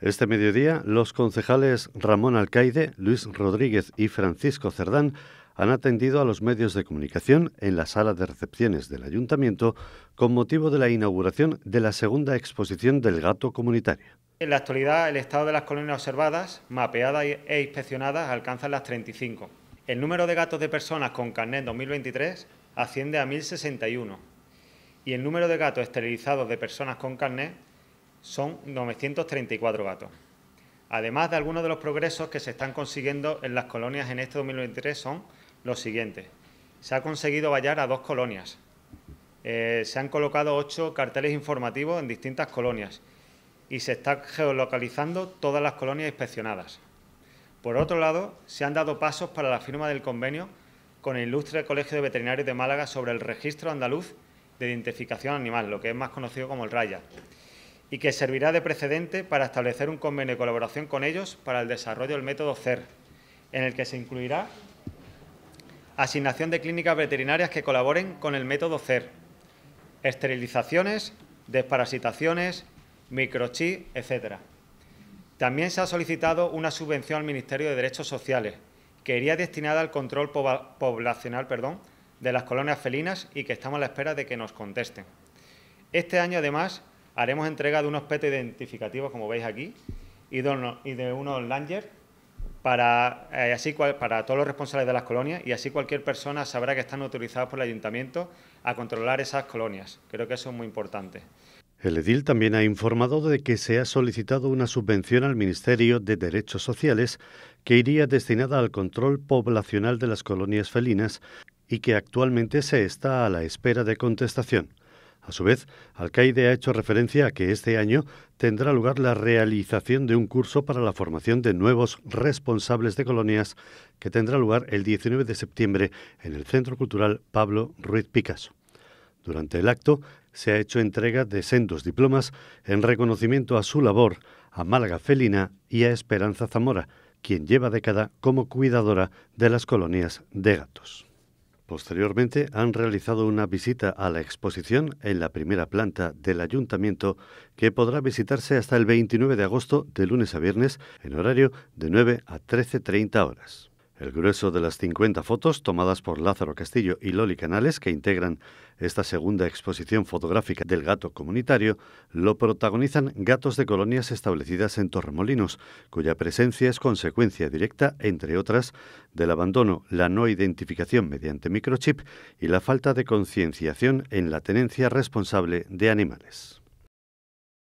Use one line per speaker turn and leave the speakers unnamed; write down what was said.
Este mediodía, los concejales Ramón Alcaide, Luis Rodríguez y Francisco Cerdán han atendido a los medios de comunicación en la sala de recepciones del ayuntamiento con motivo de la inauguración de la segunda exposición del gato comunitario.
En la actualidad, el estado de las colonias observadas, mapeadas e inspeccionadas alcanza las 35. El número de gatos de personas con carnet 2023 asciende a 1.061 y el número de gatos esterilizados de personas con carnet son 934 gatos. Además de algunos de los progresos que se están consiguiendo en las colonias en este 2023 son los siguientes. Se ha conseguido vallar a dos colonias. Eh, se han colocado ocho carteles informativos en distintas colonias y se está geolocalizando todas las colonias inspeccionadas. Por otro lado, se han dado pasos para la firma del convenio con el ilustre Colegio de Veterinarios de Málaga sobre el registro andaluz de identificación animal, lo que es más conocido como el RAYA y que servirá de precedente para establecer un convenio de colaboración con ellos para el desarrollo del método CER, en el que se incluirá asignación de clínicas veterinarias que colaboren con el método CER, esterilizaciones, desparasitaciones, microchip, etc. También se ha solicitado una subvención al Ministerio de Derechos Sociales, que iría destinada al control poblacional perdón, de las colonias felinas y que estamos a la espera de que nos contesten. Este año, además, haremos entrega de unos PET identificativos, como veis aquí, y de, unos, y langer para, eh, así para todos los responsables de las colonias y así cualquier persona sabrá que están autorizados por el ayuntamiento a controlar esas colonias. Creo que eso es muy importante.
El edil también ha informado de que se ha solicitado una subvención al Ministerio de Derechos Sociales que iría destinada al control poblacional de las colonias felinas y que actualmente se está a la espera de contestación. A su vez, Alcaide ha hecho referencia a que este año tendrá lugar la realización de un curso para la formación de nuevos responsables de colonias que tendrá lugar el 19 de septiembre en el Centro Cultural Pablo Ruiz Picasso. Durante el acto se ha hecho entrega de sendos diplomas en reconocimiento a su labor, a Málaga Felina y a Esperanza Zamora, quien lleva década como cuidadora de las colonias de gatos. Posteriormente han realizado una visita a la exposición en la primera planta del ayuntamiento que podrá visitarse hasta el 29 de agosto de lunes a viernes en horario de 9 a 13.30 horas. El grueso de las 50 fotos tomadas por Lázaro Castillo y Loli Canales, que integran esta segunda exposición fotográfica del gato comunitario, lo protagonizan gatos de colonias establecidas en Torremolinos, cuya presencia es consecuencia directa, entre otras, del abandono, la no identificación mediante microchip y la falta de concienciación en la tenencia responsable de animales.